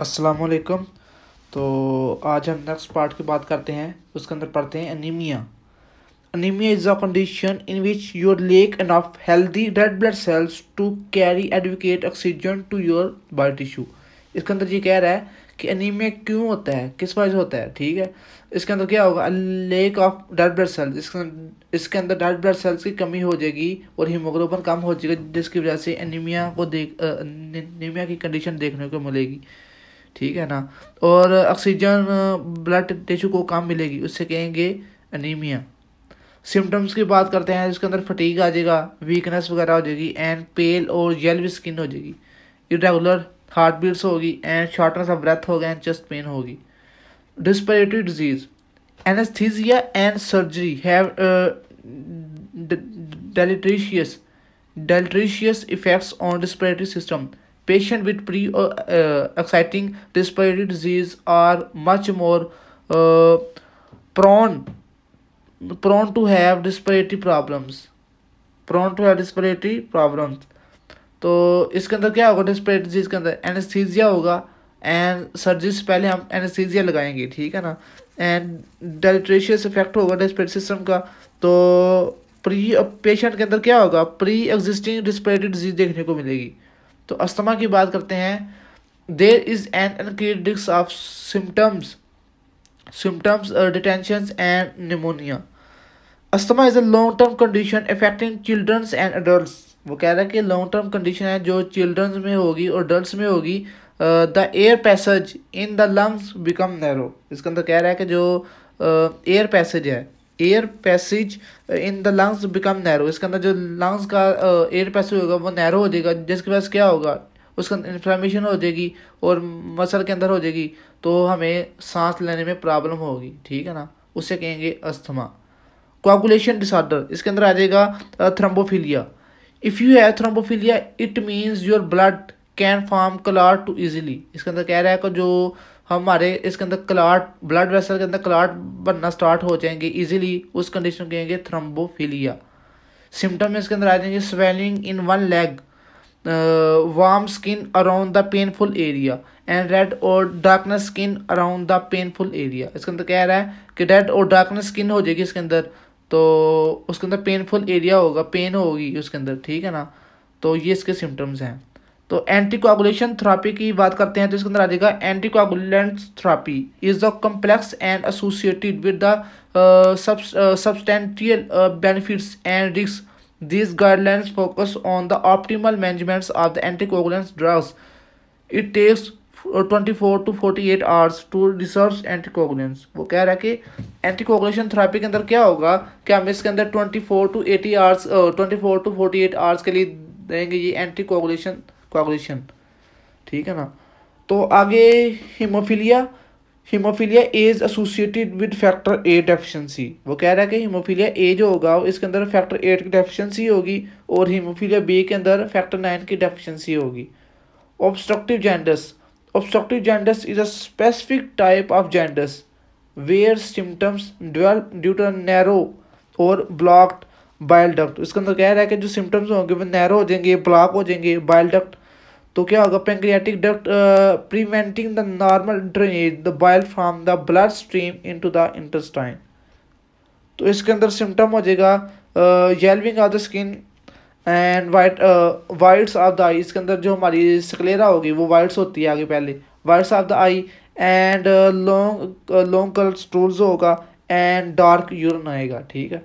अस्सलाम तो आज हम नेक्स्ट पार्ट की बात करते हैं उसके अंदर पढ़ते हैं anaemia anaemia is a condition in which your lack एंड ऑफ healthy red blood cells to carry adequate oxygen to your body tissue इसके अंदर ये कह रहा है कि अनीमिया क्यों होता है किस वजह से होता है ठीक है इसके अंदर क्या होगा lack of dead blood cells इसके इसके अंदर डेड ब्लड सेल्स की कमी हो जाएगी और हीमोग्लोबन कम हो जाएगा जिसकी वजह से एनीमिया को देख अनीमिया की कंडीशन देखने को मिलेगी ठीक है ना और ऑक्सीजन ब्लड टिश्यू को कम मिलेगी उससे कहेंगे अनीमिया सिम्टम्स की बात करते हैं इसके अंदर फटीक आ जाएगा वीकनेस वगैरह हो जाएगी एंड पेल और येलो स्किन हो जाएगी इरेगुलर हार्ट बीट्स होगी एंड शॉर्टनेस ऑफ ब्रेथ होगा एंड चेस्ट पेन होगी respiratory disease anaesthesia and surgery have deleterious deleterious effects on respiratory system patient with pre-exciting uh, uh, respiratory disease are much more uh, prone prone to have respiratory problems prone to have respiratory problems तो इसके अंदर क्या होगा डिस्प्लेट disease के अंदर anaesthesia होगा and surgery से पहले हम एनेस्थीजिया लगाएंगे ठीक है ना एंड डेलिट्रेशियस इफेक्ट होगा डिस्परेट सिस्टम का तो प्री पेशेंट के अंदर क्या होगा प्री एग्जिस्टिंग रिस्पिरेटरी डिजीज देखने को मिलेगी तो अस्थमा की बात करते हैं देर इज़ एन एनक्रीडिक्स of symptoms symptoms detention and pneumonia asthma is a long term condition affecting childrens and adult वो कह रहा है कि लॉन्ग टर्म कंडीशन है जो चिल्ड्रंस में होगी और अडल्ट में होगी the air passage in the lungs become narrow इसके अंदर कह रहा है कि जो एयर uh, पैसेज है air passage in the lungs become narrow इसके अंदर जो लंग्स का एयर uh, पैसेज होगा वो नैरो हो जाएगा जिसके पास क्या होगा उसके अंदर इन्फ्लामेशन हो जाएगी और मसल के अंदर हो जाएगी तो हमें सांस लेने में प्रॉब्लम होगी ठीक है ना उसे कहेंगे अस्थमा कोगुलेशन डिसऑर्डर इसके अंदर आ जाएगा thrombophilia if you have thrombophilia it means your blood can form clot too easily इसके अंदर कह रहा है कि जो हमारे इसके अंदर क्लाट ब्लड वेसल के अंदर क्लाट बनना स्टार्ट हो जाएंगे इजीली उस कंडीशन को कहेंगे थ्रम्बोफीलिया सिम्टम में इसके अंदर आ जाएंगे swelling in one leg warm skin around the painful area and red और darkness skin around the painful area इसके अंदर कह रहा है कि रेड और डार्कनेस स्किन हो जाएगी इसके अंदर तो उसके अंदर पेनफुल एरिया होगा पेन होगी उसके अंदर ठीक है ना तो ये इसके सिम्टम्स हैं तो एंटी कोगुलेशन थेरापी की बात करते हैं तो इसके अंदर आ जाएगा anticoagulant therapy is the complex and associated with the substantial benefits and risk these guidelines focus on the optimal management of the anticoagulant drugs it takes 24 uh, to 48 hours to research anticoagulants वो कह रहा है कि anticoagulation therapy के अंदर क्या होगा कि हम इसके अंदर 24 टू 80 आवर्स 24 टू 48 आवर्स के लिए देंगे ये एंटीकोगुलेशन कोगुलेशन ठीक है ना तो आगे haemophilia haemophilia is associated with factor A deficiency वो कह रहा है कि हीमोफीलिया ए जो होगा इसके अंदर फैक्टर एट की डेफिशिएंसी होगी और हीमोफीलिया बी के अंदर फैक्टर नाइन की डेफिशिएंसी होगी obstructive jaundice obstructive jaundice is a specific type of jaundice where symptoms develop due to narrow और ब्लॉक्ड बाइल डक्ट इसके अंदर कह रहा है कि जो सिम्टम्स होंगे वो नैरो हो जाएंगे ब्लॉक हो जाएंगे बाइल डक्ट तो क्या होगा pancreatic duct preventing the normal drainage the bile from the blood stream into the intestine तो इसके अंदर सिम्टम हो जाएगा yellowing of the skin and white whites of the eye इसके अंदर जो हमारी स्कलेरा होगी वो वाइट्स होती है आगे पहले whites of the eye and long long colour stools होगा एंड डार्क यूरन आएगा ठीक है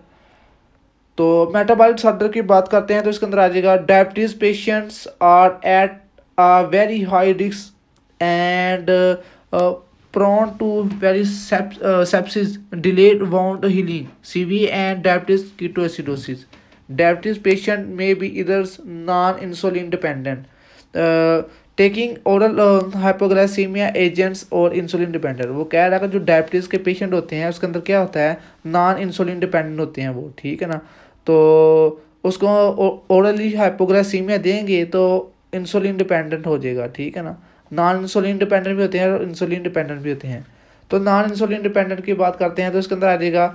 तो मेटाबॉलिक सडर की बात करते हैं तो इसके अंदर आ जाएगा diabetes patients are at a very high risk and uh, uh, prone to very seps uh, sepsis, delayed wound healing, CV and diabetes ketoacidosis. Diabetes patient may be either non-insulin dependent, uh, taking oral hypoglycaemia agents और insulin dependent वो कह रहा है कि jo diabetes ke patient hote hain uske andar kya hota hai non insulin dependent hote hain wo theek hai na to उसको orally hypoglycaemia देंगे तो insulin dependent हो जाएगा ठीक है ना नॉन इंसुलिन डिपेंडेंट भी होते हैं और इंसुलिन डिपेंडेंट भी होते हैं तो नॉन इंसुलिन डिपेंडेंट की बात करते हैं तो इसके अंदर आ जाएगा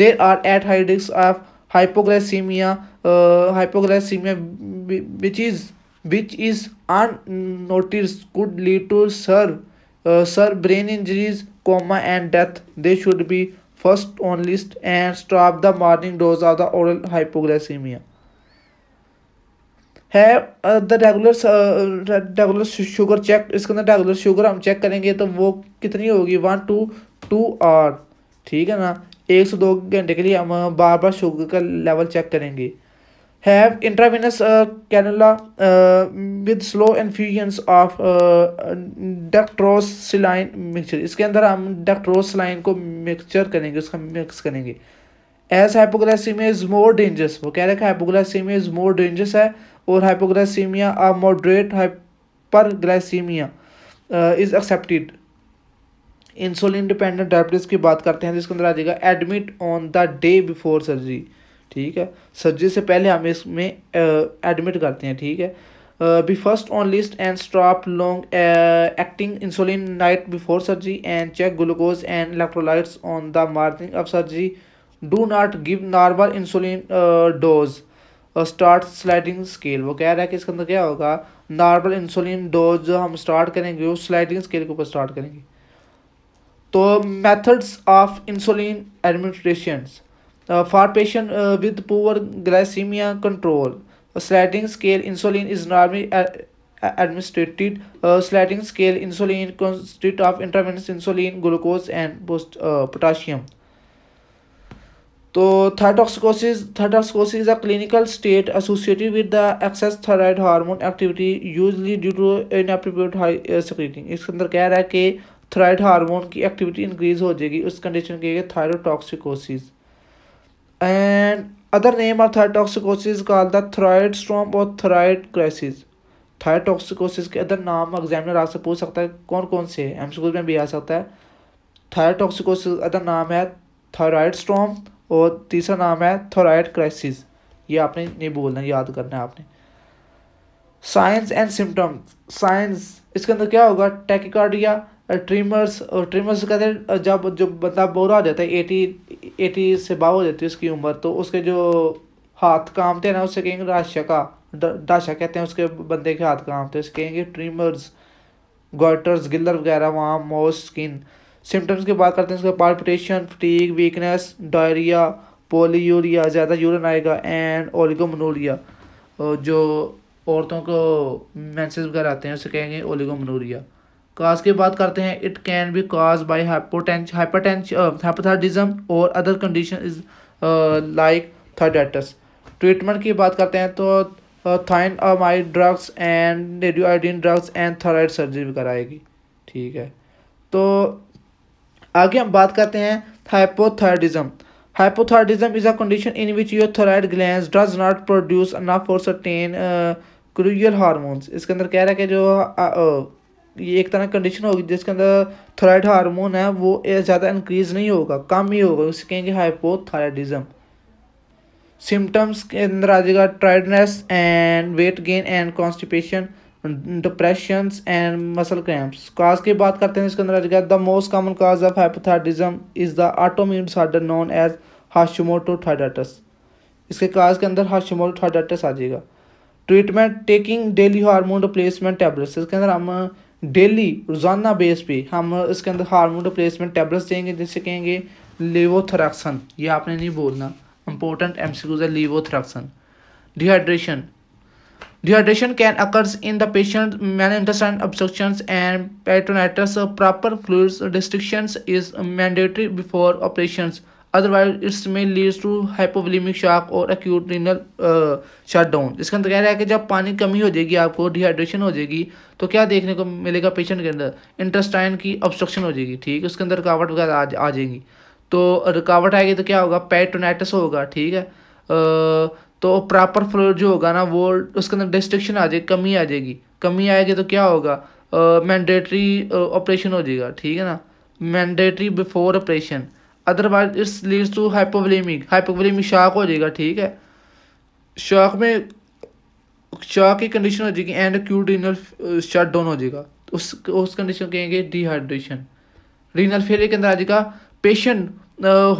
there are at high risk of hypoglycaemia hypoglycaemia which is which is notice could lead to sir sir brain injuries coma and death they should be first on list and stop the morning dose of the oral hypoglycaemia है the regular regular sugar check इसके अंदर regular sugar हम check करेंगे तो वो कितनी होगी one two to are ठीक है ना एक से दो घंटे के लिए हम बार बार शुगर का लेवल चेक करेंगे have intravenous cannula with slow infusions of dextrose saline mixture इसके अंदर हम डक्ट्रोसिलाइन को मिक्सचर करेंगे उसका मिक्स करेंगे as hypoglycaemia is more dangerous वो कह रहे हैं हाइपोग्लासीमिया इज मोर डेंजरस है और हाइपोग्लाइसीमिया आ moderate hyperglycemia uh, is insulin dependent diabetes की बात करते हैं जिसके अंदर आ जाएगा admit on the day before surgery ठीक है सर्जरी से पहले हम इसमें एडमिट uh, करते हैं ठीक है be first on list and stop long acting insulin night before surgery and check glucose and electrolytes on the morning of surgery do not give normal insulin dose और start sliding scale वो कह रहा है कि इसके अंदर क्या होगा नॉर्मल इंसुलिन डोज जो हम स्टार्ट करेंगे उस स्लाइडिंग स्केल के ऊपर स्टार्ट करेंगे तो methods of insulin administration for patient with poor glycaemia control sliding scale insulin is normally administered sliding scale insulin insulin of uh, uh, uh, of insulin glucose and post potassium uh, तो thyrotoxicosis thyrotoxicosis is a clinical state associated with the excess thyroid hormone activity usually due to inappropriate high screening इसके अंदर कह रहा है कि thyroid hormone की activity increase हो जाएगी उस कंडीशन के thyrotoxicosis and other name of thyrotoxicosis call the thyroid storm और थ्राइड क्राइसिस थायटॉक्सिकोसिस के अदर नाम एग्जामिनर आपसे पूछ सकता है कौन कौन से हैं में भी आ सकता है थायटॉक्सिकोसिस अदर नाम है थायराइड स्ट्रॉम और तीसरा नाम है थोराइड क्राइसिस ये आपने नहीं बोलना याद करना है आपने साइंस एंड सिम्टम्स साइंस इसके अंदर क्या होगा टेकिकार्डिया ट्रीमर्स और ट्रीमर्स कहते हैं जब जो बंदा बोरा हो जाता है एटी एटी से बाव हो जाती है उसकी उम्र तो उसके जो हाथ कामते हैं ना उससे कहेंगे राशा का डाशा कहते हैं उसके बंदे के हाथ कामते थे उसे कहेंगे ट्रीमर्स गोटर्स गिल्लर वगैरह वहाँ मोस स्किन सिम्टम्स की बात करते हैं इसका palpitation fatigue weakness diarrhoea polyuria ज़्यादा यूरिन आएगा एंड ओलिगोमनोरिया जो औरतों को मैंसेज वगैरह आते हैं उसे कहेंगे ओलिगोमनोरिया काज की बात करते हैं it can be cause by hypotension hypothyroidism और other condition is like thyroiditis treatment की बात करते हैं तो thionamide drugs and radioiodine drugs and thyroid surgery भी कराएगी ठीक है तो आगे हम बात करते हैं हाइपोथायडिज्म hypothyroidism is a condition in which your thyroid glands does not produce enough for certain uh, crucial इसके अंदर कह रहा है कि जो ये एक तरह कंडीशन होगी जिसके अंदर थायराइड हार्मोन है वो ज़्यादा इंक्रीज नहीं होगा कम ही होगा उसे कहेंगे हाइपोथायडिज्म सिम्टम्स के अंदर आ जाएगा tiredness and weight gain and constipation depressions and muscle cramps cause की बात करते हैं इसके अंदर आ जाएगा the most common cause of hypothyroidism is the autoimmune disorder known as Hashimoto इसके काज के अंदर हाशमोटो आ जाएगा treatment taking daily hormone replacement tablets इसके अंदर हम डेली रोज़ाना बेस पे हम इसके अंदर हार्मोन रिप्लेसमेंट टैबलेट्स देंगे जिससे कहेंगे लेवोथ्रैक्सन ये आपने नहीं बोलना इंपॉर्टेंट एम सी है levothyroxine dehydration Dehydration can occur in the patient malintestine obstructions and peritonitis. Proper fluids restrictions is mandatory before operations. Otherwise it's may leads to hypovolaemic shock और acute renal shutdown इसका अंदर मतलब कह रहा है कि जब पानी कमी हो जाएगी आपको डिहाइड्रेशन हो जाएगी तो क्या देखने को मिलेगा पेशेंट के अंदर इंटेस्टाइन की ऑब्स्ट्रक्शन हो जाएगी ठीक है उसके अंदर रुकावट वगैरह आ, आ जाएगी तो रुकावट आएगी तो क्या होगा पेटोनाइटिस होगा ठीक है आ, तो प्रॉपर फ्लो जो होगा ना वो उसके अंदर डिस्ट्रिक्शन आ जाएगी कमी आ जाएगी कमी आएगी तो क्या होगा मैंडेटरी ऑपरेशन हो जाएगा ठीक है ना mandatory before operation otherwise it's leads to hypovolaemic hypovolaemic shock हो जाएगा ठीक है शॉक में शॉक की कंडीशन हो जाएगी and acute renal shut down हो जाएगा तो उस उस कंडीशन कहेंगे डिहाइड्रेशन रीनल फेलियर के अंदर आ जाएगा patient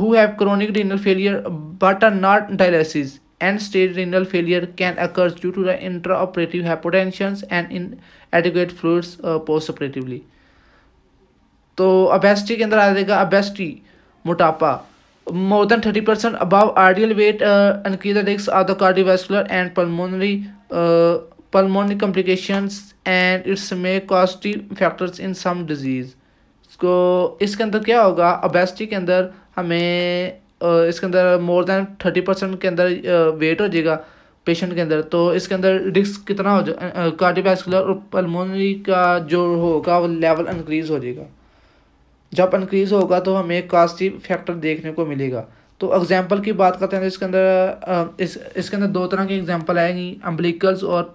who have chronic renal failure but are not dialysis end-stage renal failure can occur due to the intraoperative hypotension and inadequate fluids uh, postoperatively. तो अबेस्टी के अंदर आ जाएगा अबेस्टी मोटापा more than thirty percent above ideal weight increase risks risk of the cardiovascular and pulmonary pulmonary complication and it's may causative factors in some disease को इसके अंदर क्या होगा अबेस्टी के अंदर हमें इसके अंदर मोर देन थर्टी परसेंट के अंदर वेट हो जाएगा पेशेंट के अंदर तो इसके अंदर रिस्क कितना हो जाए कार्डियोवैस्कुलर और पल्मोनरी का जो होगा वो लेवल इंक्रीज हो जाएगा जब इंक्रीज होगा तो हमें कास्टिव फैक्टर देखने को मिलेगा तो एग्जाम्पल की बात करते हैं तो इसके अंदर इस इसके अंदर दो तरह की एग्जाम्पल आएंगी अम्बलिकल्स और